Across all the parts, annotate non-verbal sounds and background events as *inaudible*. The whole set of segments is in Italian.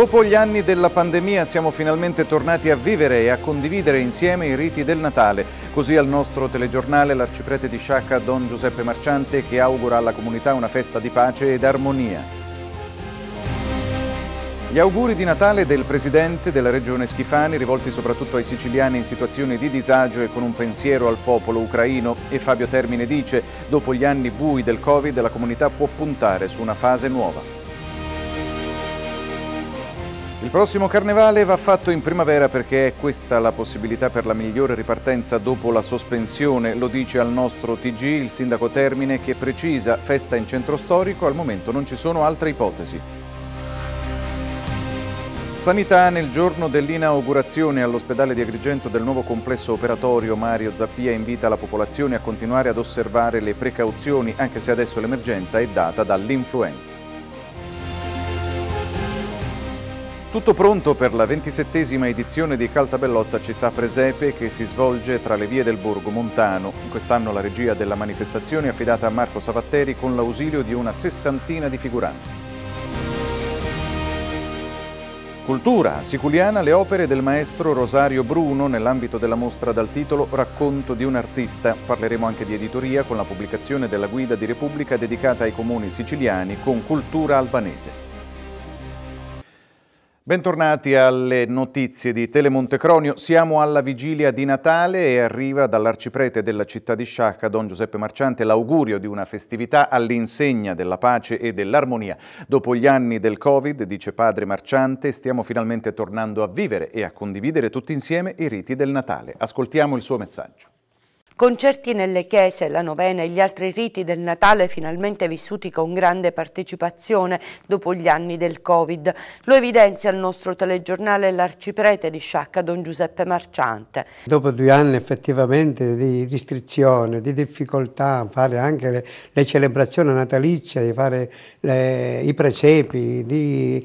Dopo gli anni della pandemia siamo finalmente tornati a vivere e a condividere insieme i riti del Natale. Così al nostro telegiornale l'arciprete di Sciacca Don Giuseppe Marciante che augura alla comunità una festa di pace ed armonia. Gli auguri di Natale del Presidente della Regione Schifani rivolti soprattutto ai siciliani in situazioni di disagio e con un pensiero al popolo ucraino e Fabio Termine dice dopo gli anni bui del Covid la comunità può puntare su una fase nuova. Il prossimo carnevale va fatto in primavera perché è questa la possibilità per la migliore ripartenza dopo la sospensione, lo dice al nostro TG il sindaco Termine che precisa festa in centro storico, al momento non ci sono altre ipotesi. Sanità nel giorno dell'inaugurazione all'ospedale di Agrigento del nuovo complesso operatorio Mario Zappia invita la popolazione a continuare ad osservare le precauzioni anche se adesso l'emergenza è data dall'influenza. Tutto pronto per la ventisettesima edizione di Caltabellotta Città Presepe che si svolge tra le vie del Borgo Montano. Quest'anno la regia della manifestazione è affidata a Marco Savatteri con l'ausilio di una sessantina di figuranti. Cultura, siculiana le opere del maestro Rosario Bruno nell'ambito della mostra dal titolo Racconto di un artista. Parleremo anche di editoria con la pubblicazione della guida di Repubblica dedicata ai comuni siciliani con cultura albanese. Bentornati alle notizie di Telemonte Cronio. Siamo alla vigilia di Natale e arriva dall'arciprete della città di Sciacca, Don Giuseppe Marciante, l'augurio di una festività all'insegna della pace e dell'armonia. Dopo gli anni del Covid, dice padre Marciante, stiamo finalmente tornando a vivere e a condividere tutti insieme i riti del Natale. Ascoltiamo il suo messaggio. Concerti nelle chiese, la novena e gli altri riti del Natale finalmente vissuti con grande partecipazione dopo gli anni del Covid. Lo evidenzia il nostro telegiornale l'arciprete di Sciacca, Don Giuseppe Marciante. Dopo due anni effettivamente di restrizione, di difficoltà a fare anche le, le celebrazioni natalizie, di fare le, i presepi, di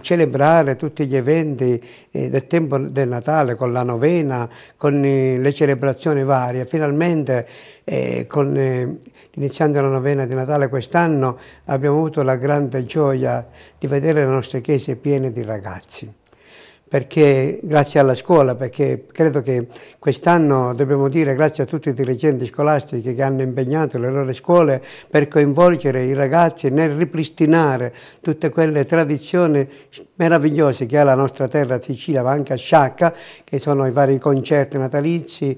celebrare tutti gli eventi eh, del tempo del Natale con la novena, con eh, le celebrazioni varie. Finalmente, eh, con, iniziando la novena di Natale quest'anno, abbiamo avuto la grande gioia di vedere le nostre chiese piene di ragazzi perché, grazie alla scuola, perché credo che quest'anno dobbiamo dire grazie a tutti i dirigenti scolastici che hanno impegnato le loro scuole per coinvolgere i ragazzi nel ripristinare tutte quelle tradizioni meravigliose che ha la nostra terra Sicilia, ma anche a Sciacca, che sono i vari concerti natalizi,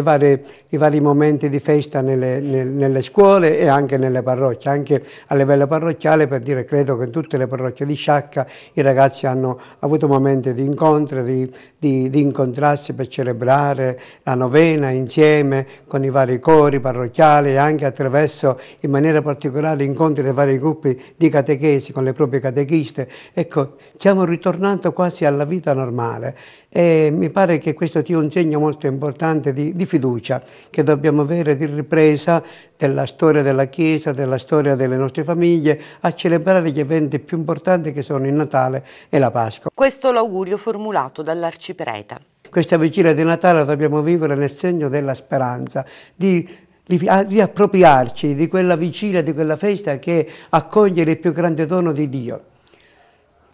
varie, i vari momenti di festa nelle, nelle, scuole e anche nelle parrocchie, anche a livello parrocchiale per dire credo che in tutte le parrocchie di Sciacca i ragazzi hanno avuto momenti gente di incontri, di, di, di, incontrarsi per celebrare la novena insieme con i vari cori parrocchiali e anche attraverso in maniera particolare incontri dei vari gruppi di catechesi con le proprie catechiste. Ecco, siamo ritornati quasi alla vita normale e mi pare che questo sia un segno molto importante di, di fiducia che dobbiamo avere di ripresa della storia della Chiesa, della storia delle nostre famiglie, a celebrare gli eventi più importanti che sono il Natale e la Pasqua. Questo l'augurio formulato dall'arcipreta. Questa vigilia di Natale dobbiamo vivere nel segno della speranza, di riappropriarci di quella vigilia, di quella festa che accoglie il più grande dono di Dio.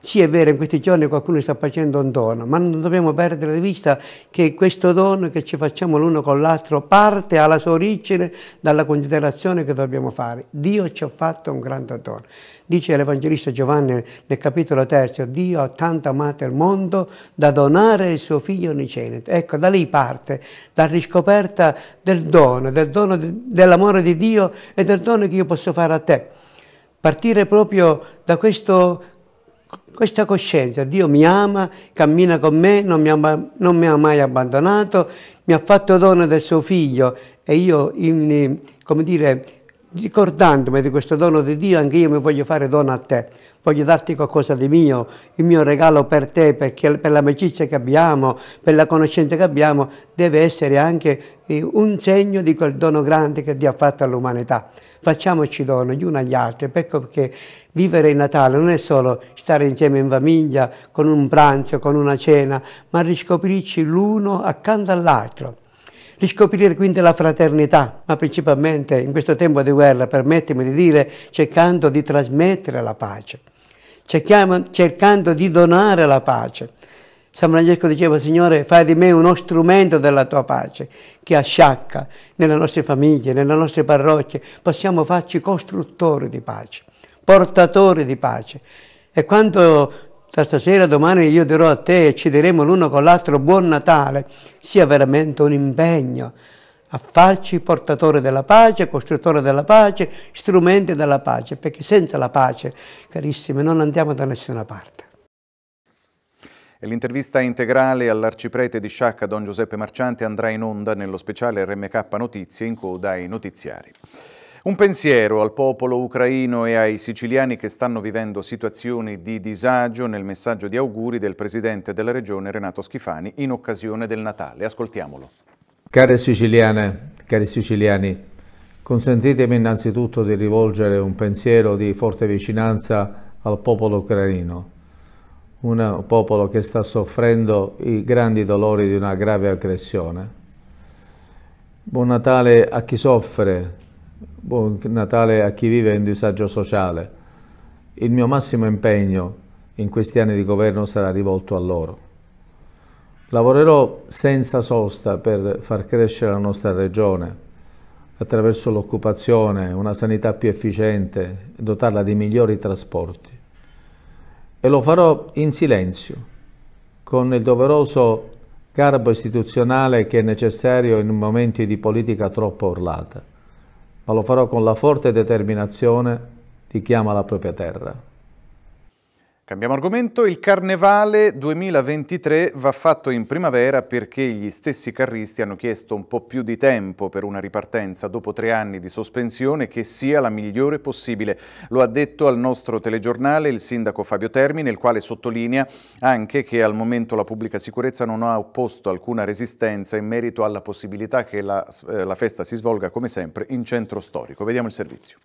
Sì, è vero, in questi giorni qualcuno sta facendo un dono, ma non dobbiamo perdere di vista che questo dono che ci facciamo l'uno con l'altro parte alla sua origine dalla considerazione che dobbiamo fare. Dio ci ha fatto un grande dono. Dice l'Evangelista Giovanni nel capitolo terzo, Dio ha tanto amato il mondo da donare il suo figlio unigenito. Ecco, da lì parte, dalla riscoperta del dono, del dono dell'amore di Dio e del dono che io posso fare a te partire proprio da questo questa coscienza, Dio mi ama, cammina con me, non mi, ha, non mi ha mai abbandonato, mi ha fatto dono del suo figlio e io, in, come dire, ricordandomi di questo dono di Dio, anche io mi voglio fare dono a te, voglio darti qualcosa di mio, il mio regalo per te, perché per l'amicizia che abbiamo, per la conoscenza che abbiamo, deve essere anche eh, un segno di quel dono grande che Dio ha fatto all'umanità. Facciamoci dono gli uni agli altri, perché vivere il Natale non è solo stare insieme in famiglia, con un pranzo, con una cena, ma riscoprirci l'uno accanto all'altro Riscoprire quindi la fraternità, ma principalmente in questo tempo di guerra, permettimi di dire, cercando di trasmettere la pace, Cerchiamo, cercando di donare la pace. San Francesco diceva, Signore, fai di me uno strumento della tua pace, che asciacca nelle nostre famiglie, nelle nostre parrocchie, possiamo farci costruttori di pace, portatori di pace. E quando tra stasera domani io dirò a te e ci diremo l'uno con l'altro buon Natale, sia veramente un impegno a farci portatore della pace, costruttore della pace, strumenti della pace, perché senza la pace, carissimi, non andiamo da nessuna parte. L'intervista integrale all'arciprete di Sciacca, Don Giuseppe Marciante, andrà in onda nello speciale RMK Notizie in coda ai notiziari. Un pensiero al popolo ucraino e ai siciliani che stanno vivendo situazioni di disagio nel messaggio di auguri del presidente della regione Renato Schifani in occasione del Natale. Ascoltiamolo. Care siciliane, cari siciliani, consentitemi innanzitutto di rivolgere un pensiero di forte vicinanza al popolo ucraino, un popolo che sta soffrendo i grandi dolori di una grave aggressione. Buon Natale a chi soffre, buon Natale a chi vive in disagio sociale. Il mio massimo impegno in questi anni di governo sarà rivolto a loro. Lavorerò senza sosta per far crescere la nostra regione attraverso l'occupazione, una sanità più efficiente, dotarla di migliori trasporti. E lo farò in silenzio, con il doveroso garbo istituzionale che è necessario in momenti di politica troppo urlata ma lo farò con la forte determinazione di chi ama la propria terra. Cambiamo argomento, il Carnevale 2023 va fatto in primavera perché gli stessi carristi hanno chiesto un po' più di tempo per una ripartenza dopo tre anni di sospensione che sia la migliore possibile. Lo ha detto al nostro telegiornale il sindaco Fabio Termini, il quale sottolinea anche che al momento la pubblica sicurezza non ha opposto alcuna resistenza in merito alla possibilità che la, eh, la festa si svolga come sempre in centro storico. Vediamo il servizio.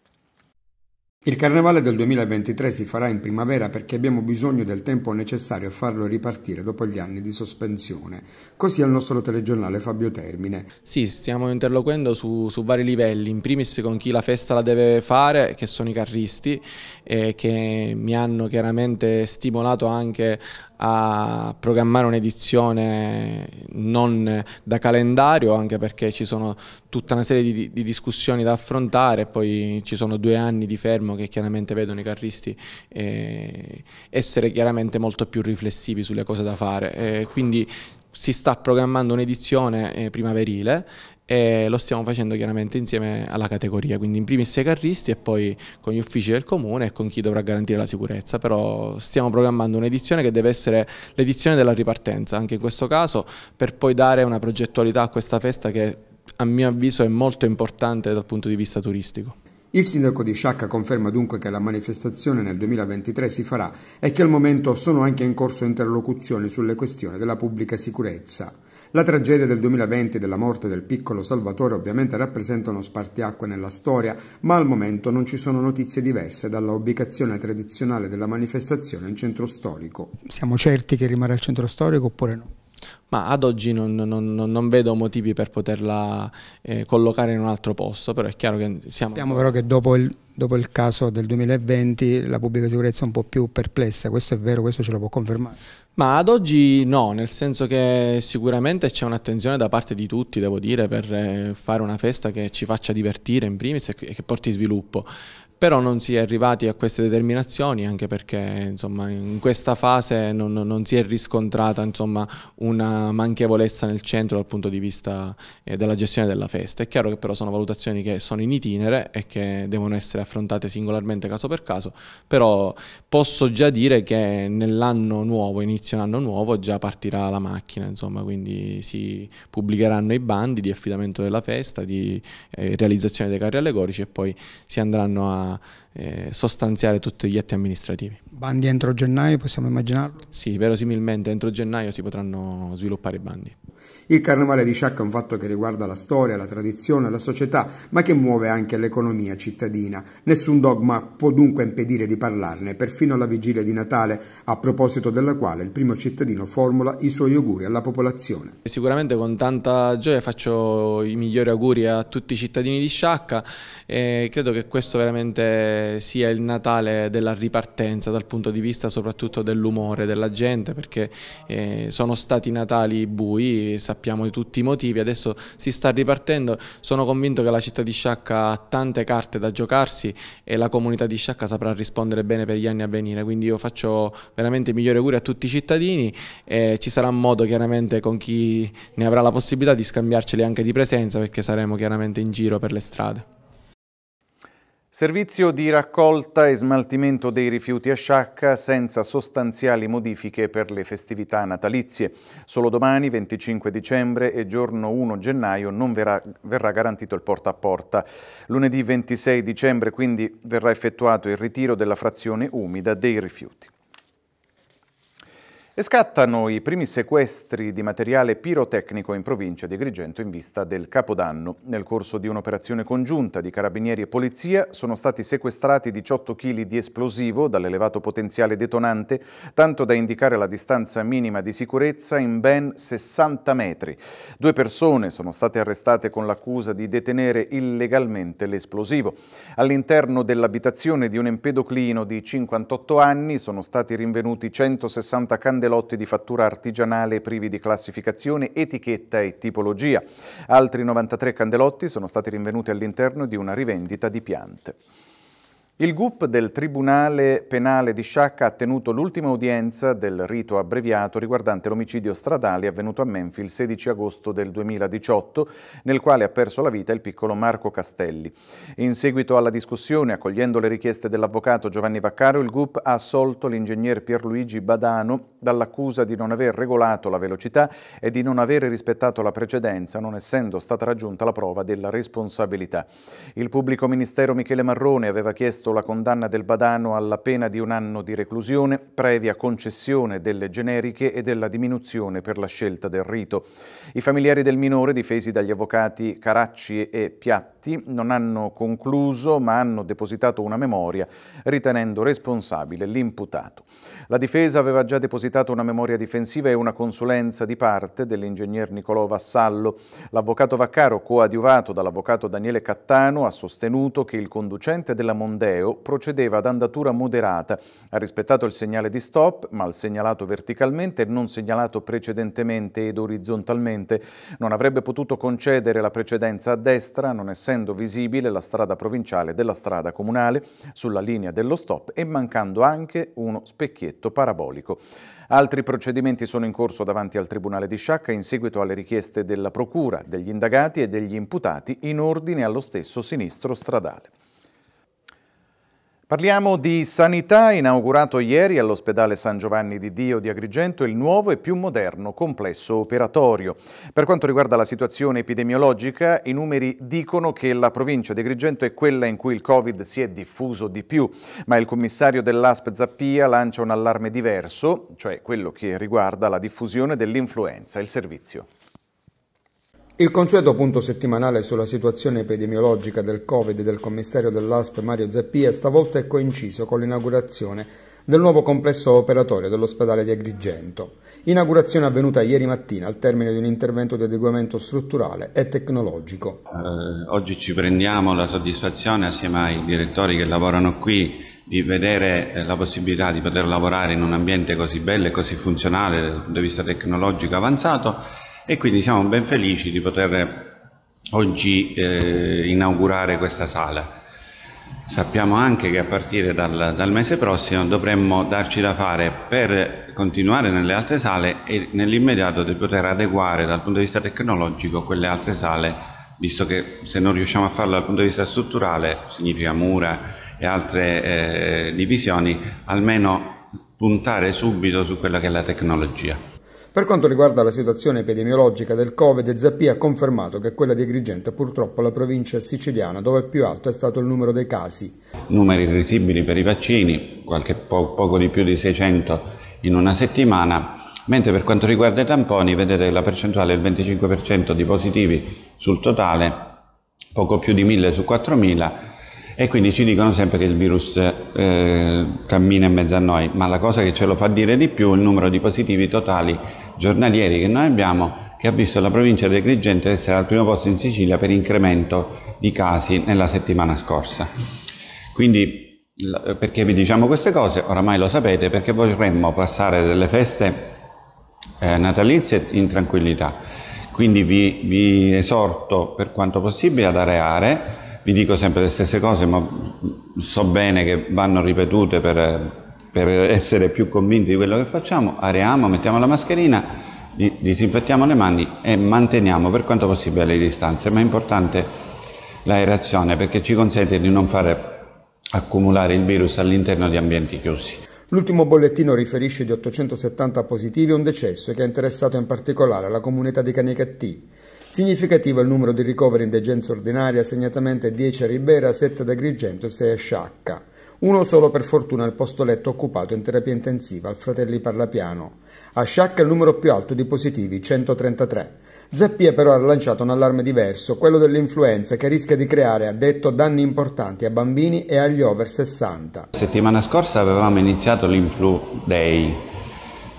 Il carnevale del 2023 si farà in primavera perché abbiamo bisogno del tempo necessario a farlo ripartire dopo gli anni di sospensione. Così al nostro telegiornale Fabio Termine. Sì, stiamo interloquendo su, su, vari livelli, in primis con chi la festa la deve fare, che sono i carristi, eh, che mi hanno chiaramente stimolato anche a programmare un'edizione non da calendario, anche perché ci sono tutta una serie di, di discussioni da affrontare, e poi ci sono due anni di fermo che chiaramente vedono i carristi eh, essere chiaramente molto più riflessivi sulle cose da fare. Eh, quindi si sta programmando un'edizione eh, primaverile e lo stiamo facendo chiaramente insieme alla categoria, quindi in primis ai carristi e poi con gli uffici del comune e con chi dovrà garantire la sicurezza, però stiamo programmando un'edizione che deve essere l'edizione della ripartenza, anche in questo caso, per poi dare una progettualità a questa festa che a mio avviso è molto importante dal punto di vista turistico. Il sindaco di Sciacca conferma dunque che la manifestazione nel 2023 si farà e che al momento sono anche in corso interlocuzioni sulle questioni della pubblica sicurezza. La tragedia del 2020 e della morte del piccolo Salvatore ovviamente rappresentano spartiacque nella storia, ma al momento non ci sono notizie diverse dalla ubicazione tradizionale della manifestazione in centro storico. Siamo certi che rimarrà al centro storico oppure no? Ma ad oggi non, non, non vedo motivi per poterla eh, collocare in un altro posto, però è chiaro che siamo... Sappiamo però che dopo il, dopo il caso del 2020 la pubblica sicurezza è un po' più perplessa, questo è vero, questo ce lo può confermare? Ma ad oggi no, nel senso che sicuramente c'è un'attenzione da parte di tutti, devo dire, per eh, fare una festa che ci faccia divertire in primis e che porti sviluppo però non si è arrivati a queste determinazioni anche perché insomma, in questa fase non, non si è riscontrata insomma, una manchevolezza nel centro dal punto di vista eh, della gestione della festa. È chiaro che però sono valutazioni che sono in itinere e che devono essere affrontate singolarmente caso per caso, però posso già dire che nell'anno nuovo, inizio anno nuovo, già partirà la macchina, insomma, quindi si pubblicheranno i bandi di affidamento della festa, di eh, realizzazione dei carri allegorici e poi si andranno a eh, sostanziare tutti gli atti amministrativi. Bandi entro gennaio, possiamo immaginarlo? Sì, verosimilmente entro gennaio si potranno sviluppare i bandi. Il carnevale di Sciacca è un fatto che riguarda la storia, la tradizione, la società, ma che muove anche l'economia cittadina. Nessun dogma può dunque impedire di parlarne, perfino alla vigilia di Natale, a proposito della quale il primo cittadino formula i suoi auguri alla popolazione. Sicuramente con tanta gioia faccio i migliori auguri a tutti i cittadini di Sciacca e credo che questo veramente sia il Natale della ripartenza dal punto di vista soprattutto dell'umore della gente perché eh, sono stati Natali bui, sappiamo sappiamo tutti i motivi, adesso si sta ripartendo, sono convinto che la città di Sciacca ha tante carte da giocarsi e la comunità di Sciacca saprà rispondere bene per gli anni a venire, quindi io faccio veramente i migliori auguri a tutti i cittadini e ci sarà modo chiaramente con chi ne avrà la possibilità di scambiarceli anche di presenza perché saremo chiaramente in giro per le strade. Servizio di raccolta e smaltimento dei rifiuti a Sciacca senza sostanziali modifiche per le festività natalizie. Solo domani, 25 dicembre e giorno 1 gennaio, non verrà, verrà garantito il porta a porta. Lunedì 26 dicembre quindi verrà effettuato il ritiro della frazione umida dei rifiuti. E scattano i primi sequestri di materiale pirotecnico in provincia di Agrigento in vista del Capodanno. Nel corso di un'operazione congiunta di carabinieri e polizia sono stati sequestrati 18 kg di esplosivo dall'elevato potenziale detonante, tanto da indicare la distanza minima di sicurezza in ben 60 metri. Due persone sono state arrestate con l'accusa di detenere illegalmente l'esplosivo. All'interno dell'abitazione di un empedoclino di 58 anni sono stati rinvenuti 160 candelabri grande lotti di fattura artigianale privi di classificazione, etichetta e tipologia. Altri 93 candelotti sono stati rinvenuti all'interno di una rivendita di piante. Il GUP del Tribunale Penale di Sciacca ha tenuto l'ultima udienza del rito abbreviato riguardante l'omicidio stradale avvenuto a Menfi il 16 agosto del 2018, nel quale ha perso la vita il piccolo Marco Castelli. In seguito alla discussione, accogliendo le richieste dell'avvocato Giovanni Vaccaro, il GUP ha assolto l'ingegner Pierluigi Badano dall'accusa di non aver regolato la velocità e di non aver rispettato la precedenza, non essendo stata raggiunta la prova della responsabilità. Il pubblico ministero Michele Marrone aveva chiesto richiesto la condanna del Badano alla pena di un anno di reclusione, previa concessione delle generiche e della diminuzione per la scelta del rito. I familiari del minore, difesi dagli avvocati Caracci e Piatto, indagati non hanno concluso ma hanno depositato una memoria ritenendo responsabile l'imputato. La difesa aveva già depositato una memoria difensiva e una consulenza di parte dell'ingegner Nicolò Vassallo. L'avvocato Vaccaro, coadiuvato dall'avvocato Daniele Cattano, ha sostenuto che il conducente della Mondeo procedeva ad andatura moderata, ha rispettato il segnale di stop ma il segnalato verticalmente e non segnalato precedentemente ed orizzontalmente non avrebbe potuto concedere la precedenza a destra non essendo essendo visibile la strada provinciale della strada comunale sulla linea dello stop e mancando anche uno specchietto parabolico. Altri procedimenti sono in corso davanti al Tribunale di Sciacca in seguito alle richieste della Procura, degli indagati e degli imputati in ordine allo stesso sinistro stradale. Parliamo di sanità, inaugurato ieri all'ospedale San Giovanni di Dio di Agrigento il nuovo e più moderno complesso operatorio. Per quanto riguarda la situazione epidemiologica, i numeri dicono che la provincia di Agrigento è quella in cui il Covid si è diffuso di più, ma il commissario dell'ASP Zappia lancia un allarme diverso, cioè quello che riguarda la diffusione dell'influenza, il servizio. Il consueto punto settimanale sulla situazione epidemiologica del Covid del commissario dell'ASP Mario Zappia stavolta è coinciso con l'inaugurazione del nuovo complesso operatorio dell'ospedale di Agrigento. Inaugurazione avvenuta ieri mattina al termine di un intervento di adeguamento strutturale e tecnologico. Eh, oggi ci prendiamo la soddisfazione assieme ai direttori che lavorano qui di vedere eh, la possibilità di poter lavorare in un ambiente così bello e così funzionale dal punto di vista tecnologico avanzato e quindi siamo ben felici di poter oggi eh, inaugurare questa sala. Sappiamo anche che a partire dal, dal, mese prossimo dovremmo darci da fare per continuare nelle altre sale e nell'immediato di poter adeguare dal punto di vista tecnologico quelle altre sale, visto che se non riusciamo a farlo dal punto di vista strutturale, significa mura e altre eh, divisioni, almeno puntare subito su quella che è la tecnologia. Per quanto riguarda la situazione epidemiologica del Covid, Zappi ha confermato che quella di Agrigento è purtroppo la provincia siciliana dove più alto è stato il numero dei casi. Numeri risibili per i vaccini, po poco di più di 600 in una settimana, mentre per quanto riguarda i tamponi vedete la percentuale del 25% di positivi sul totale, poco più di 1000 su 4000 e quindi ci dicono sempre che il virus eh, cammina in mezzo a noi, ma la cosa che ce lo fa dire di più è il numero di positivi totali giornalieri che noi abbiamo che ha visto la provincia di Agrigento essere al primo posto in Sicilia per incremento di casi nella settimana scorsa. Quindi perché vi diciamo queste cose? Oramai lo sapete perché vorremmo passare delle feste eh, natalizie in tranquillità. Quindi vi, vi, esorto per quanto possibile ad areare, vi dico sempre le stesse cose ma so bene che vanno ripetute per, per essere più convinti di quello che facciamo, areiamo, mettiamo la mascherina, disinfettiamo le mani e manteniamo per quanto possibile le distanze, ma è importante l'aerazione perché ci consente di non fare accumulare il virus all'interno di ambienti chiusi. L'ultimo bollettino riferisce di 870 positivi e un decesso che ha interessato in particolare la comunità di Canicattì. Significativo è il numero di ricoveri in degenza ordinaria, segnatamente 10 a Ribera, 7 ad Agrigento e 6 a Sciacca. Uno solo per fortuna al posto letto occupato in terapia intensiva al Fratelli Parlapiano. A Sciacca il numero più alto di positivi, 133. Zappia però ha lanciato un allarme diverso, quello dell'influenza, che rischia di creare, ha detto, danni importanti a bambini e agli over 60. La Settimana scorsa avevamo iniziato l'Influ Day.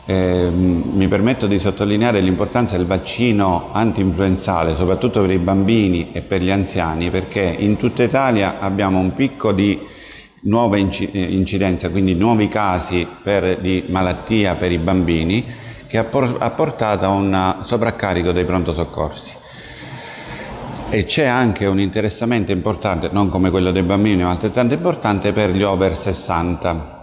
Eh, mi permetto di sottolineare l'importanza del vaccino anti-influenzale, soprattutto per i bambini e per gli anziani, perché in tutta Italia abbiamo un picco di nuova eh, incidenza, quindi nuovi casi per, di malattia per i bambini, che ha, por- ha portato a un sovraccarico dei pronto soccorsi. E c'è anche un interessamento importante, non come quello dei bambini, ma altrettanto importante per gli over 60.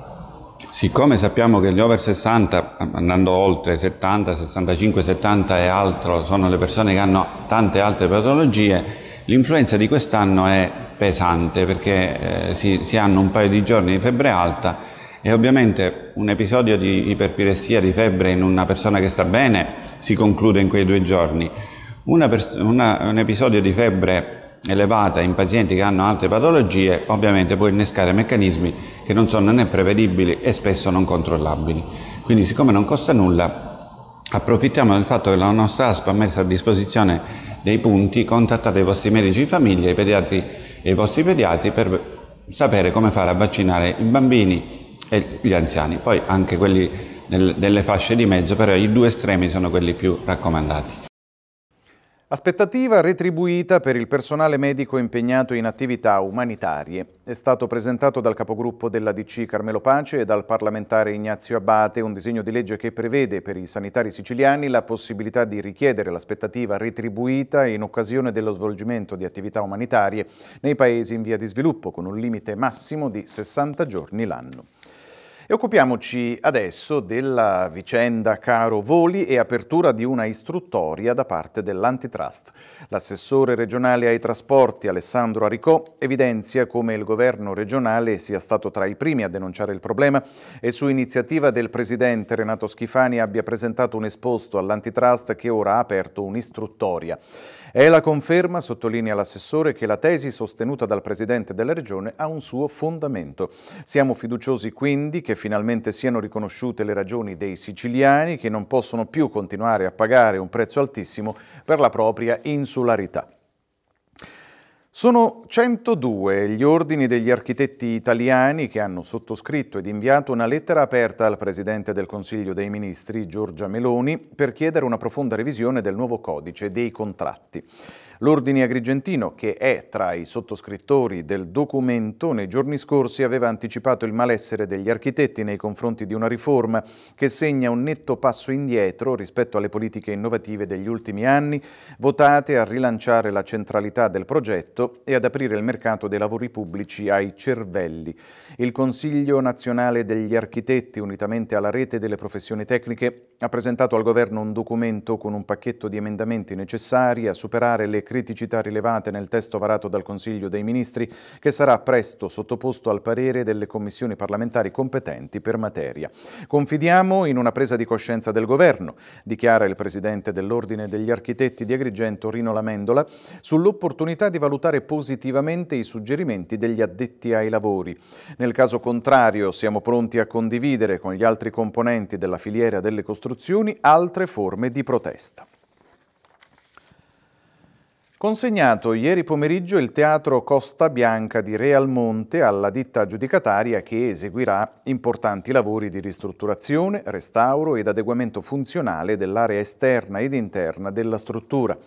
Siccome sappiamo che gli over 60, andando oltre 70, 65, 70 e altro, sono le persone che hanno tante altre patologie, l'influenza di quest'anno è pesante perché eh, si, si, hanno un paio di giorni di febbre alta e ovviamente un episodio di iperpiressia, di febbre in una persona che sta bene si conclude in quei due giorni. Una pers- una, un episodio di febbre elevata in pazienti che hanno altre patologie ovviamente può innescare meccanismi che non sono né prevedibili e spesso non controllabili. Quindi siccome non costa nulla approfittiamo del fatto che la nostra ASPA ha messo a disposizione dei punti, contattate i vostri medici di famiglia, i pediatri e i vostri pediatri per sapere come fare a vaccinare i bambini e gli anziani, poi anche quelli nel, delle fasce di mezzo, però i due estremi sono quelli più raccomandati. Aspettativa retribuita per il personale medico impegnato in attività umanitarie. È stato presentato dal capogruppo della DC Carmelo Pace e dal parlamentare Ignazio Abate un disegno di legge che prevede per i sanitari siciliani la possibilità di richiedere l'aspettativa retribuita in occasione dello svolgimento di attività umanitarie nei paesi in via di sviluppo con un limite massimo di 60 giorni l'anno. E occupiamoci adesso della vicenda Caro Voli e apertura di una istruttoria da parte dell'antitrust. L'assessore regionale ai trasporti Alessandro Aricò evidenzia come il governo regionale sia stato tra i primi a denunciare il problema e su iniziativa del presidente Renato Schifani abbia presentato un esposto all'antitrust che ora ha aperto un'istruttoria. È la conferma, sottolinea l'assessore, che la tesi sostenuta dal presidente della regione ha un suo fondamento. Siamo fiduciosi quindi che finalmente siano riconosciute le ragioni dei siciliani che non possono più continuare a pagare un prezzo altissimo per la propria insussistenza insularità. Sono 102 gli ordini degli architetti italiani che hanno sottoscritto ed inviato una lettera aperta al Presidente del Consiglio dei Ministri, Giorgia Meloni, per chiedere una profonda revisione del nuovo codice dei contratti. L'Ordine Agrigentino, che è tra i sottoscrittori del documento, nei giorni scorsi aveva anticipato il malessere degli architetti nei confronti di una riforma che segna un netto passo indietro rispetto alle politiche innovative degli ultimi anni, votate a rilanciare la centralità del progetto e ad aprire il mercato dei lavori pubblici ai cervelli. Il Consiglio nazionale degli architetti, unitamente alla rete delle professioni tecniche, ha presentato al Governo un documento con un pacchetto di emendamenti necessari a superare le criticità rilevate nel testo varato dal Consiglio dei Ministri che sarà presto sottoposto al parere delle commissioni parlamentari competenti per materia. Confidiamo in una presa di coscienza del Governo, dichiara il Presidente dell'Ordine degli Architetti di Agrigento Rino Lamendola, sull'opportunità di valutare positivamente i suggerimenti degli addetti ai lavori. Nel caso contrario siamo pronti a condividere con gli altri componenti della filiera delle costruzioni altre forme di protesta. Consegnato ieri pomeriggio il Teatro Costa Bianca di Realmonte alla ditta giudicataria che eseguirà importanti lavori di ristrutturazione, restauro ed adeguamento funzionale dell'area esterna ed interna della struttura.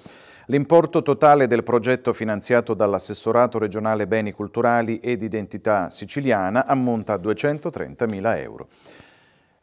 L'importo totale del progetto finanziato dall'assessorato regionale beni culturali ed identità siciliana ammonta a 230.000 euro.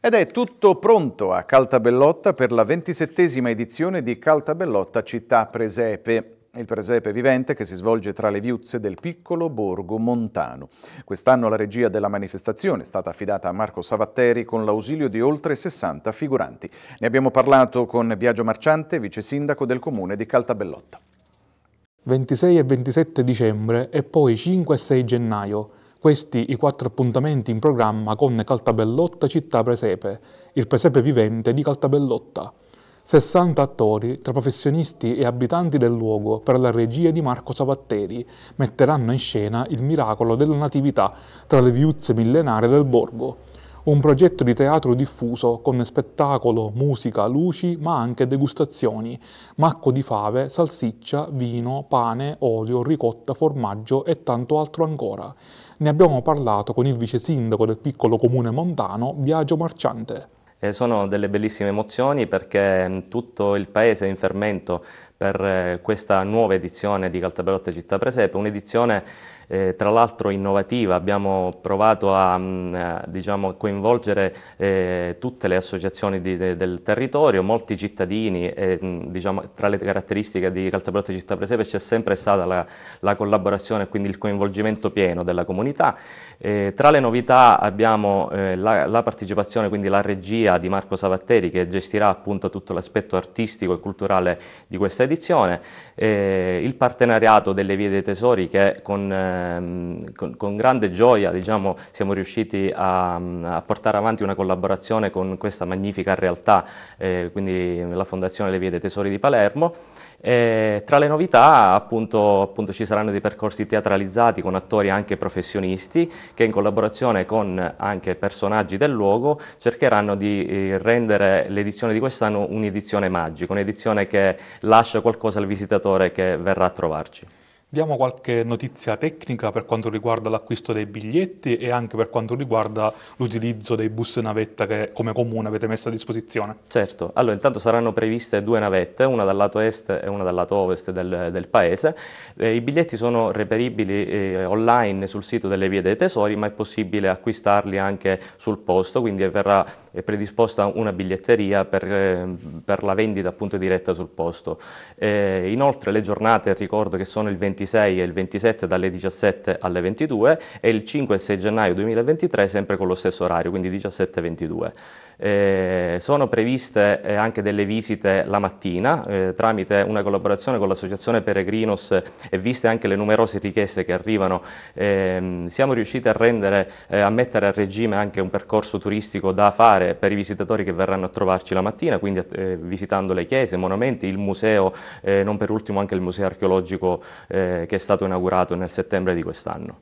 Ed è tutto pronto a Caltabellotta per la 27esima edizione di Caltabellotta Città Presepe il presepe vivente che si svolge tra le viuzze del piccolo borgo montano. Quest'anno la regia della manifestazione è stata affidata a Marco Savatteri con l'ausilio di oltre 60 figuranti. Ne abbiamo parlato con Biagio Marciante, vice sindaco del comune di Caltabellotta. 26 e 27 dicembre e poi 5 e 6 gennaio. Questi i quattro appuntamenti in programma con Caltabellotta Città Presepe, il presepe vivente di Caltabellotta. 60 attori, tra professionisti e abitanti del luogo, per la regia di Marco Savatteri, metteranno in scena il miracolo della Natività tra le viuzze millenarie del borgo. Un progetto di teatro diffuso con spettacolo, musica, luci, ma anche degustazioni, macco di fave, salsiccia, vino, pane, olio, ricotta, formaggio e tanto altro ancora. Ne abbiamo parlato con il vice sindaco del piccolo comune montano, Biagio Marciante. Eh, sono delle bellissime emozioni perché mm, tutto il paese è in fermento per eh, questa nuova edizione di Caltabellotta Città Presepe, un'edizione eh, tra l'altro innovativa, abbiamo provato a, mh, mm, eh, diciamo, coinvolgere eh, tutte le associazioni di, de, del territorio, molti cittadini, eh, mh, mm, diciamo, tra le caratteristiche di Caltabrotta Città Presepe c'è sempre stata la, la collaborazione e quindi il coinvolgimento pieno della comunità. Eh, tra le novità abbiamo eh, la, la, partecipazione, quindi la regia di Marco Savatteri che gestirà appunto tutto l'aspetto artistico e culturale di questa edizione, il partenariato delle vie dei tesori che con ehm, con, con, grande gioia diciamo, siamo riusciti a, a, portare avanti una collaborazione con questa magnifica realtà, eh, quindi la Fondazione Le Vie dei Tesori di Palermo. E tra le novità appunto, appunto, ci saranno dei percorsi teatralizzati con attori anche professionisti che in collaborazione con anche personaggi del luogo cercheranno di eh, rendere l'edizione di quest'anno un'edizione magica, un'edizione che lascia qualcosa al visitatore che verrà a trovarci. Diamo qualche notizia tecnica per quanto riguarda l'acquisto dei biglietti e anche per quanto riguarda l'utilizzo dei bus navetta che come comune avete messo a disposizione. Certo, allora intanto saranno previste due navette, una dal lato est e una dal lato ovest del, del paese. Eh, I biglietti sono reperibili eh, online sul sito delle vie dei tesori ma è possibile acquistarli anche sul posto, quindi verrà eh, predisposta una biglietteria per, eh, per, la vendita appunto diretta sul posto. Eh, inoltre le giornate, ricordo che sono il 26 26 e il 27 dalle 17 alle 22 e il 5 e 6 gennaio 2023 sempre con lo stesso orario, quindi 17 e 22. Eh, sono previste eh, anche delle visite la mattina eh, tramite una collaborazione con l'associazione Peregrinos e eh, viste anche le numerose richieste che arrivano ehm, siamo riusciti a rendere eh, a mettere a regime anche un percorso turistico da fare per i visitatori che verranno a trovarci la mattina quindi visitando le chiese, i monumenti, il museo non per ultimo anche il museo archeologico che è stato inaugurato nel settembre di quest'anno.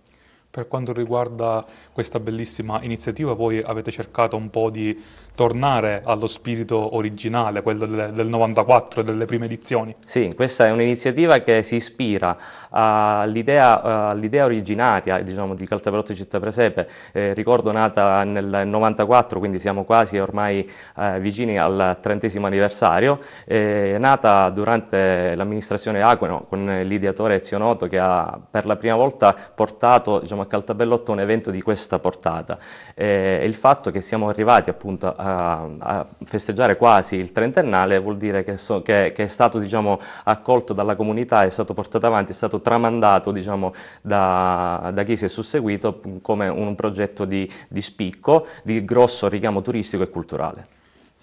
Per quanto riguarda questa bellissima iniziativa, voi avete cercato un po' di tornare allo spirito originale, quello del, del 94, delle prime edizioni. Sì, questa è un'iniziativa che si ispira all'idea, all'idea originaria diciamo, di Caltabrotto e Città Presepe, eh, ricordo nata nel 94, quindi siamo quasi ormai eh, vicini al trentesimo anniversario, eh, nata durante l'amministrazione Aquino con l'ideatore Ezio Noto che ha per la prima volta portato diciamo, a Caltabellotto un evento di questa portata eh, e il fatto che siamo arrivati appunto a, a festeggiare quasi il trentennale vuol dire che, so, che, che è stato diciamo, accolto dalla comunità, è stato portato avanti, è stato tramandato diciamo, da, da, chi si è susseguito come un progetto di, di spicco, di grosso richiamo turistico e culturale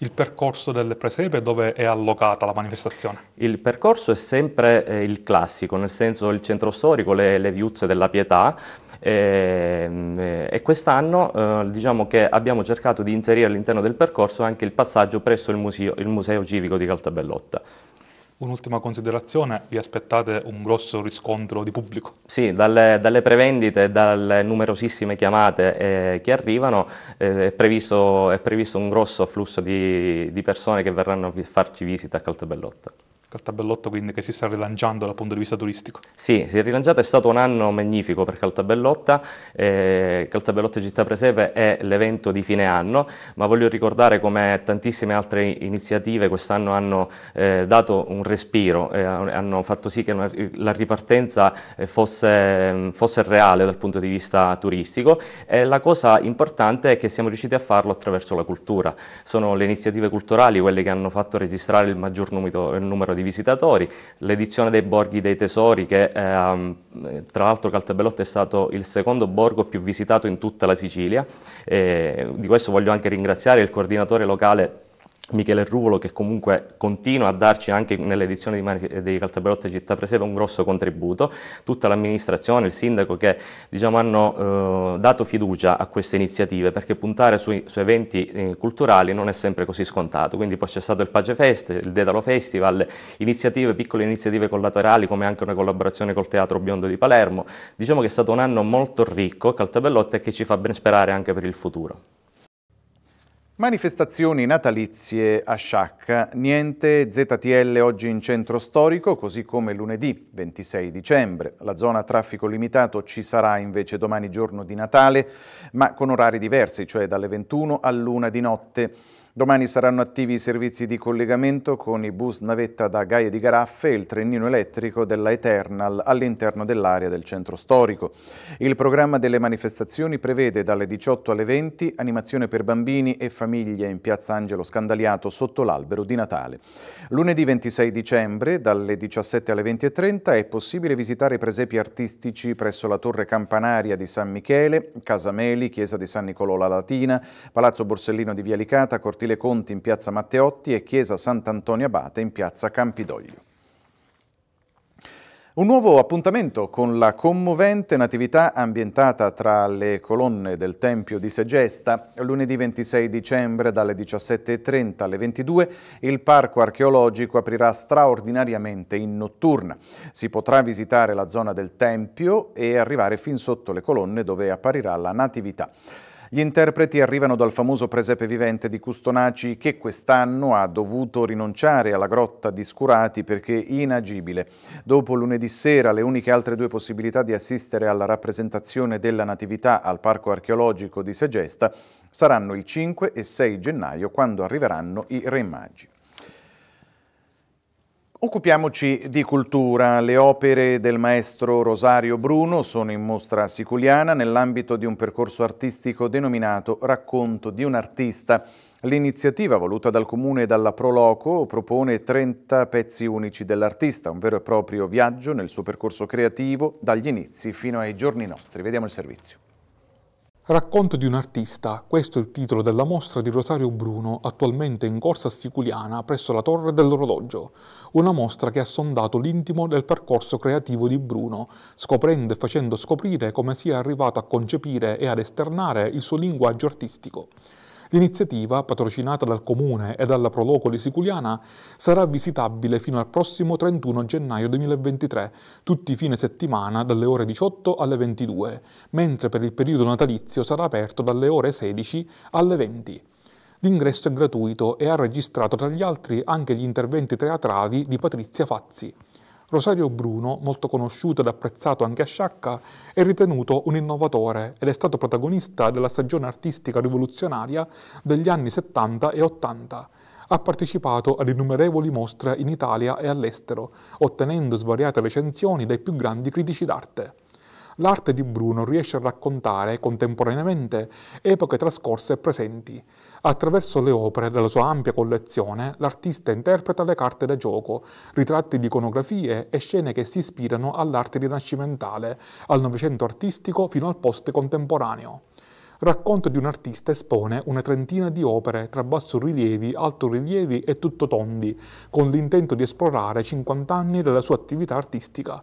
il percorso del presepe dove è allocata la manifestazione? Il percorso è sempre eh, il classico, nel senso il centro storico, le, le viuzze della pietà, e, ehm, eh, e quest'anno eh, diciamo che abbiamo cercato di inserire all'interno del percorso anche il passaggio presso il museo, il museo civico di Caltabellotta. Un'ultima considerazione, vi aspettate un grosso riscontro di pubblico? Sì, dalle, dalle prevendite, dalle numerosissime chiamate eh, che arrivano, eh, è, previsto, è, previsto, un grosso afflusso di, di persone che verranno a farci visita a Caltabellotta. Caltabellotto quindi che si sta rilanciando dal punto di vista turistico. Sì, si è rilanciato, è stato un anno magnifico per Caltabellotta, eh, Caltabellotta Città Presepe è l'evento di fine anno, ma voglio ricordare come tantissime altre iniziative quest'anno hanno eh, dato un respiro, eh, hanno fatto sì che una, la ripartenza eh, fosse, fosse, reale dal punto di vista turistico e la cosa importante è che siamo riusciti a farlo attraverso la cultura, sono le iniziative culturali quelle che hanno fatto registrare il maggior numero, il numero di di visitatori, l'edizione dei borghi dei tesori che ehm, tra l'altro Caltabellotto è stato il secondo borgo più visitato in tutta la Sicilia, eh, di questo voglio anche ringraziare il coordinatore locale Michele Ruvolo che comunque continua a darci anche nell'edizione di, Mar- di Caltaberotta Città Presepe un grosso contributo, tutta l'amministrazione, il sindaco che diciamo, hanno eh, dato fiducia a queste iniziative perché puntare su, su eventi eh, culturali non è sempre così scontato, quindi poi c'è stato il Pace Fest, il Dedalo Festival, iniziative, piccole iniziative collaterali come anche una collaborazione col Teatro Biondo di Palermo, diciamo che è stato un anno molto ricco Caltabellotta e che ci fa ben sperare anche per il futuro. Manifestazioni natalizie a Sciacca, niente ZTL oggi in centro storico, così come lunedì 26 dicembre. La zona a traffico limitato ci sarà invece domani giorno di Natale, ma con orari diversi, cioè dalle 21 all'una di notte. Domani saranno attivi i servizi di collegamento con i bus navetta da Gaia di Garaffe e il trennino elettrico della Eternal all'interno dell'area del centro storico. Il programma delle manifestazioni prevede dalle 18 alle 20 animazione per bambini e famiglie in piazza Angelo Scandaliato sotto l'albero di Natale. Lunedì 26 dicembre dalle 17 alle 20.30 è possibile visitare i presepi artistici presso la Torre Campanaria di San Michele, Casa Meli, Chiesa di San Nicolò la Latina, Palazzo Borsellino di Via Licata, Corte Cortile Conti in piazza Matteotti e Chiesa Sant'Antonio Abate in piazza Campidoglio. Un nuovo appuntamento con la commovente natività ambientata tra le colonne del Tempio di Segesta. Lunedì 26 dicembre dalle 17.30 alle 22 il parco archeologico aprirà straordinariamente in notturna. Si potrà visitare la zona del Tempio e arrivare fin sotto le colonne dove apparirà la natività. Gli interpreti arrivano dal famoso presepe vivente di Custonaci che quest'anno ha dovuto rinunciare alla grotta di Scurati perché inagibile. Dopo lunedì sera le uniche altre due possibilità di assistere alla rappresentazione della Natività al Parco Archeologico di Segesta saranno il 5 e 6 gennaio quando arriveranno i Re Magi. Occupiamoci di cultura. Le opere del maestro Rosario Bruno sono in mostra Siculiana nell'ambito di un percorso artistico denominato Racconto di un artista. L'iniziativa voluta dal Comune e dalla Proloco propone 30 pezzi unici dell'artista, un vero e proprio viaggio nel suo percorso creativo dagli inizi fino ai giorni nostri. Vediamo il servizio. Racconto di un artista, questo è il titolo della mostra di Rosario Bruno, attualmente in corsa siculiana presso la Torre dell'Orologio, una mostra che ha sondato l'intimo del percorso creativo di Bruno, scoprendo e facendo scoprire come sia arrivato a concepire e ad esternare il suo linguaggio artistico. L'iniziativa, patrocinata dal Comune e dalla di Siculiana, sarà visitabile fino al prossimo 31 gennaio 2023, tutti i fine settimana dalle ore 18 alle 22, mentre per il periodo natalizio sarà aperto dalle ore 16 alle 20. L'ingresso è gratuito e ha registrato tra gli altri anche gli interventi teatrali di Patrizia Fazzi. Rosario Bruno, molto conosciuto ed apprezzato anche a Sciacca, è ritenuto un innovatore ed è stato protagonista della stagione artistica rivoluzionaria degli anni 70 e 80. Ha partecipato ad innumerevoli mostre in Italia e all'estero, ottenendo svariate recensioni dai più grandi critici d'arte l'arte di Bruno riesce a raccontare contemporaneamente epoche trascorse e presenti. Attraverso le opere della sua ampia collezione, l'artista interpreta le carte da gioco, ritratti di iconografie e scene che si ispirano all'arte rinascimentale, al Novecento artistico fino al post-contemporaneo. Racconto di un artista espone una trentina di opere tra bassorilievi, altorilievi e tutto tondi, con l'intento di esplorare 50 anni della sua attività artistica.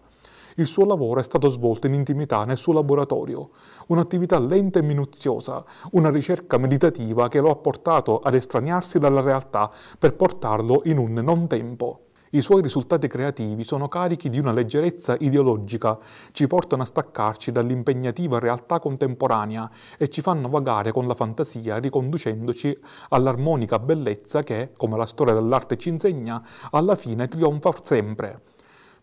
Il suo lavoro è stato svolto in intimità nel suo laboratorio, un'attività lenta e minuziosa, una ricerca meditativa che lo ha portato ad estraniarsi dalla realtà per portarlo in un non tempo. I suoi risultati creativi sono carichi di una leggerezza ideologica, ci portano a staccarci dall'impegnativa realtà contemporanea e ci fanno vagare con la fantasia riconducendoci all'armonica bellezza che, come la storia dell'arte ci insegna, alla fine trionfa sempre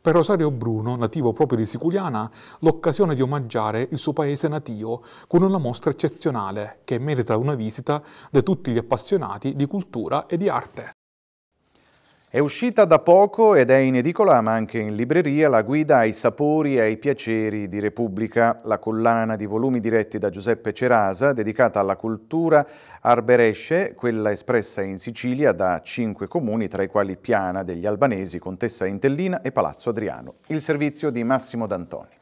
per Rosario Bruno, nativo proprio di Siculiana, l'occasione di omaggiare il suo paese natio con una mostra eccezionale che merita una visita da tutti gli appassionati di cultura e di arte. È uscita da poco ed è in edicola ma anche in libreria la guida ai sapori e ai piaceri di Repubblica, la collana di volumi diretti da Giuseppe Cerasa dedicata alla cultura arberesce, quella espressa in Sicilia da cinque comuni tra i quali Piana degli Albanesi, Contessa Intellina e Palazzo Adriano. Il servizio di Massimo D'Antoni.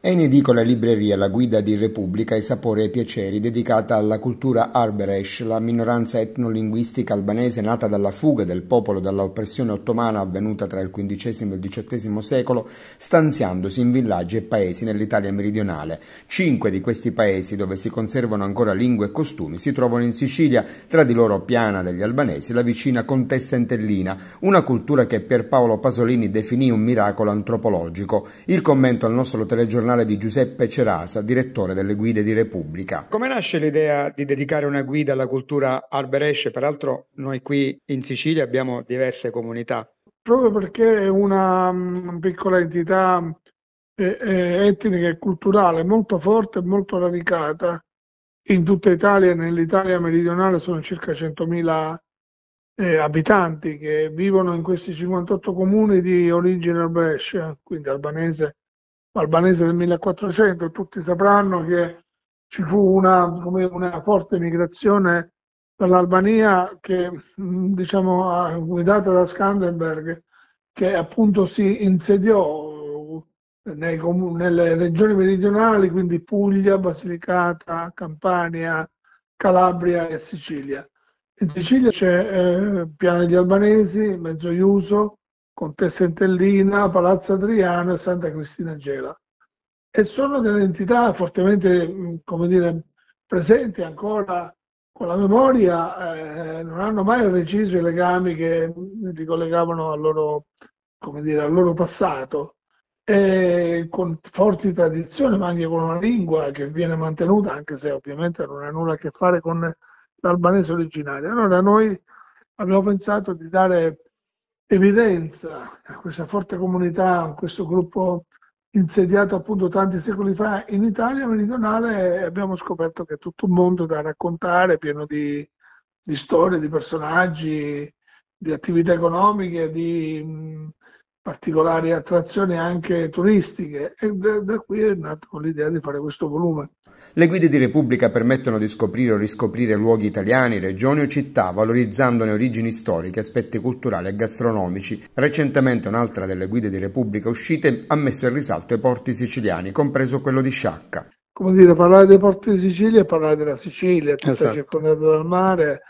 È in edicola e libreria la guida di Repubblica e sapori e piaceri dedicata alla cultura arberesh, la minoranza etnolinguistica albanese nata dalla fuga del popolo dall'oppressione ottomana avvenuta tra il XV e il XVIII secolo, stanziandosi in villaggi e paesi nell'Italia meridionale. Cinque di questi paesi, dove si conservano ancora lingue e costumi, si trovano in Sicilia, tra di loro Piana degli Albanesi, la vicina Contessa Entellina, una cultura che Pierpaolo Pasolini definì un miracolo antropologico. Il commento al nostro telegiornale giornale di Giuseppe Cerasa, direttore delle Guide di Repubblica. Come nasce l'idea di dedicare una guida alla cultura alberesce? Peraltro noi qui in Sicilia abbiamo diverse comunità. Proprio perché è una mm, piccola entità eh, eh, etnica e culturale molto forte e molto radicata in tutta Italia, nell'Italia meridionale sono circa 100.000 eh, abitanti che vivono in questi 58 comuni di origine albanesca, quindi albanese albanese del 1400, tutti sapranno che ci fu una, una forte migrazione dall'Albania che mm, diciamo, guidata da Skanderberg che appunto si insediò eh, nei, nelle regioni meridionali, quindi Puglia, Basilicata, Campania, Calabria e Sicilia. In Sicilia c'è eh, Piana degli Albanesi, Mezzoiuso, Contessa Entellina, Palazzo Adriano e Santa Cristina Gela. E sono delle entità fortemente, mm, come dire, presenti ancora con la memoria, eh, non hanno mai reciso i legami che li collegavano al loro, dire, al loro passato, e con forti tradizioni, ma anche con una lingua che viene mantenuta, anche se ovviamente non ha nulla a che fare con l'albanese originario. Allora noi abbiamo pensato di dare evidenza questa forte comunità, questo gruppo insediato appunto tanti secoli fa in Italia meridionale abbiamo scoperto che è tutto un mondo da raccontare, pieno di, di storie, di personaggi, di attività economiche, di mh, particolari attrazioni anche turistiche e da, da qui è nata l'idea di fare questo volume. Le guide di Repubblica permettono di scoprire o riscoprire luoghi italiani, regioni o città, valorizzandone origini storiche, aspetti culturali e gastronomici. Recentemente un'altra delle guide di Repubblica uscite ha messo in risalto i porti siciliani, compreso quello di Sciacca. Come dire, parlare dei porti di Sicilia è parlare della Sicilia, tutta esatto. circondata dal mare,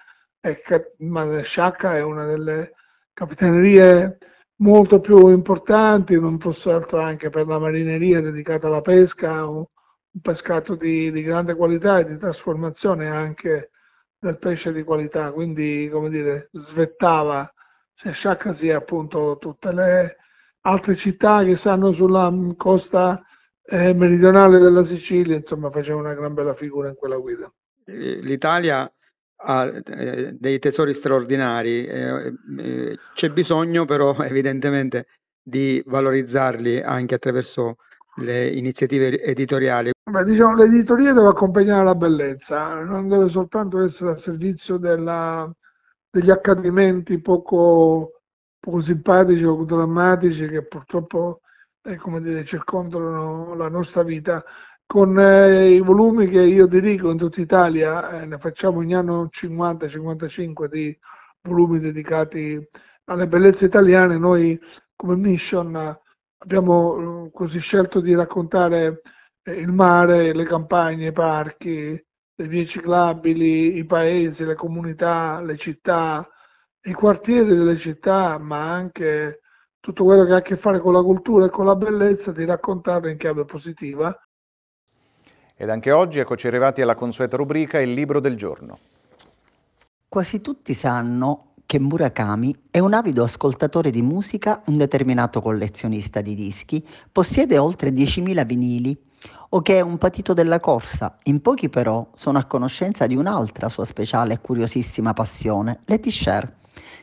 è, ma Sciacca è una delle capitanerie molto più importanti, non posso altro anche per la marineria dedicata alla pesca o un pescato di, di grande qualità e di trasformazione anche del pesce di qualità, quindi come dire, svettava se sia appunto tutte le altre città che stanno sulla costa eh, meridionale della Sicilia, insomma faceva una gran bella figura in quella guida. Eh, L'Italia ha eh, dei tesori straordinari, eh, c'è bisogno però *laughs* evidentemente di valorizzarli anche attraverso le iniziative editoriali? Beh, diciamo, l'editoria deve accompagnare la bellezza, non deve soltanto essere al servizio della, degli accadimenti poco, poco, simpatici o drammatici che purtroppo eh, dire, circondano la nostra vita. Con eh, i volumi che io dirigo in tutta Italia, eh, ne facciamo ogni anno 50-55 di volumi dedicati alle bellezze italiane, noi come mission abbiamo eh, così scelto di raccontare eh, il mare, le campagne, i parchi, le vie ciclabili, i paesi, le comunità, le città, i quartieri delle città, ma anche tutto quello che ha a che fare con la cultura e con la bellezza, di raccontarlo in chiave positiva. Ed anche oggi eccoci arrivati alla consueta rubrica Il libro del giorno. Quasi tutti sanno che Murakami è un avido ascoltatore di musica, un determinato collezionista di dischi, possiede oltre 10.000 vinili o che è un patito della corsa. In pochi però sono a conoscenza di un'altra sua speciale e curiosissima passione, le t-shirt.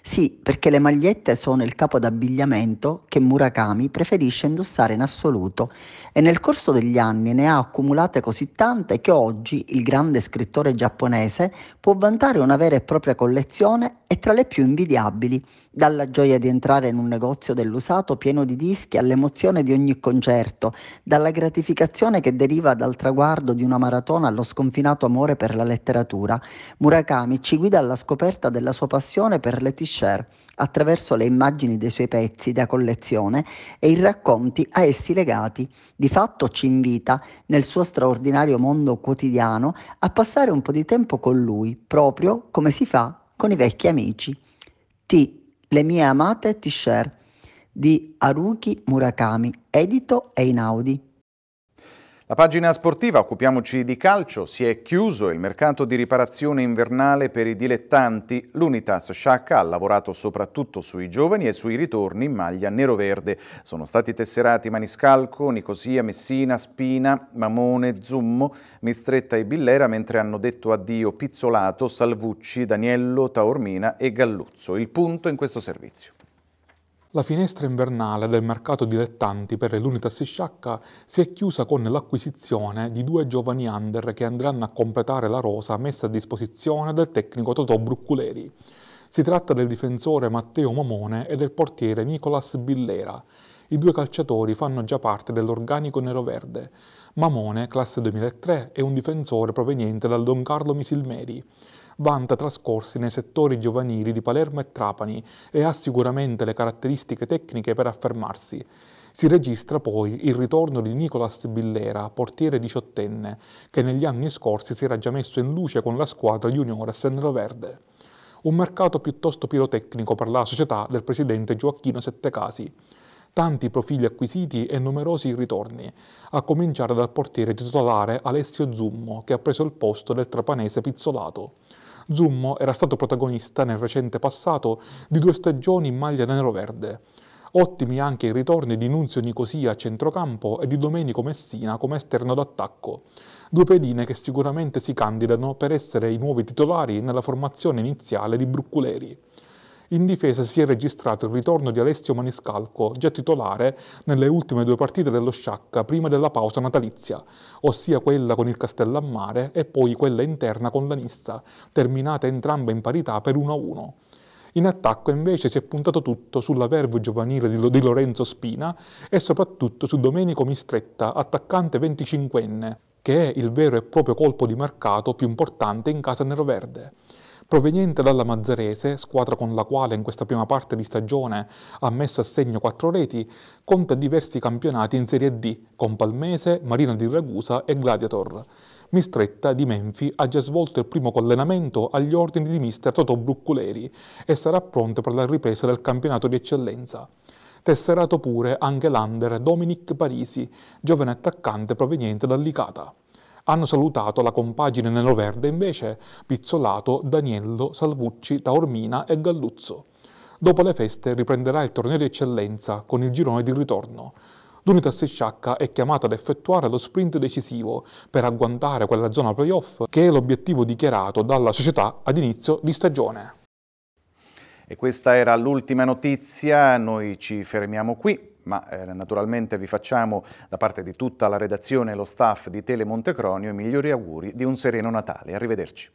Sì, perché le magliette sono il capo d'abbigliamento che Murakami preferisce indossare in assoluto e nel corso degli anni ne ha accumulate così tante che oggi il grande scrittore giapponese può vantare una vera e propria collezione e tra le più invidiabili dalla gioia di entrare in un negozio dell'usato pieno di dischi all'emozione di ogni concerto, dalla gratificazione che deriva dal traguardo di una maratona allo sconfinato amore per la letteratura, Murakami ci guida alla scoperta della sua passione per le t-shirt attraverso le immagini dei suoi pezzi da collezione e i racconti a essi legati. Di fatto ci invita, nel suo straordinario mondo quotidiano, a passare un po' di tempo con lui, proprio come si fa con i vecchi amici. T le mie amate t-shirt di Haruki Murakami, edito Einaudi. La pagina sportiva, occupiamoci di calcio, si è chiuso il mercato di riparazione invernale per i dilettanti. L'Unitas Sciacca ha lavorato soprattutto sui giovani e sui ritorni in maglia nero-verde. Sono stati tesserati Maniscalco, Nicosia, Messina, Spina, Mamone, Zummo, Mistretta e Billera, mentre hanno detto addio Pizzolato, Salvucci, Daniello, Taormina e Galluzzo. Il punto in questo servizio. La finestra invernale del mercato dilettanti per le Lunitas Sciacca si è chiusa con l'acquisizione di due giovani under che andranno a completare la rosa messa a disposizione del tecnico Totò Brucculeri. Si tratta del difensore Matteo Mamone e del portiere Nicolas Billera. I due calciatori fanno già parte dell'organico nero-verde. Mamone, classe 2003, è un difensore proveniente dal Don Carlo Misilmeri vanta trascorsi nei settori giovanili di Palermo e Trapani e ha sicuramente le caratteristiche tecniche per affermarsi. Si registra poi il ritorno di Nicolas Billera, portiere diciottenne, che negli anni scorsi si era già messo in luce con la squadra Juniores Neroverde. Un mercato piuttosto pirotecnico per la società del presidente Gioacchino Settecasi. Tanti profili acquisiti e numerosi ritorni, a cominciare dal portiere titolare Alessio Zummo, che ha preso il posto del trapanese Pizzolato. Zummo era stato protagonista nel recente passato di due stagioni in maglia nero-verde. Ottimi anche i ritorni di Nunzio Nicosia a centrocampo e di Domenico Messina come esterno d'attacco, due pedine che sicuramente si candidano per essere i nuovi titolari nella formazione iniziale di Brucculeri in difesa si è registrato il ritorno di Alessio Maniscalco, già titolare nelle ultime due partite dello Sciacca prima della pausa natalizia, ossia quella con il Castellammare e poi quella interna con la Nissa, terminate entrambe in parità per 1-1. In attacco invece si è puntato tutto sulla verve giovanile di Lorenzo Spina e soprattutto su Domenico Mistretta, attaccante 25enne, che è il vero e proprio colpo di mercato più importante in casa neroverde. Proveniente dalla Mazzarese, squadra con la quale in questa prima parte di stagione ha messo a segno quattro reti, conta diversi campionati in Serie D con Palmese, Marina di Ragusa e Gladiator. Mistretta di Menfi ha già svolto il primo collenamento agli ordini di mister Toto Brucculeri e sarà pronto per la ripresa del campionato di eccellenza. Tesserato pure anche l'under Dominic Parisi, giovane attaccante proveniente dall'Icata. Hanno salutato la compagine neloverde invece Pizzolato, Daniello, Salvucci, Taormina e Galluzzo. Dopo le feste riprenderà il torneo di eccellenza con il girone di ritorno. L'Unitas Sciacca è chiamata ad effettuare lo sprint decisivo per agguantare quella zona playoff che è l'obiettivo dichiarato dalla società ad inizio di stagione. E questa era l'ultima notizia, noi ci fermiamo qui ma eh, naturalmente vi facciamo da parte di tutta la redazione e lo staff di Tele Montecronio i migliori auguri di un sereno Natale. Arrivederci.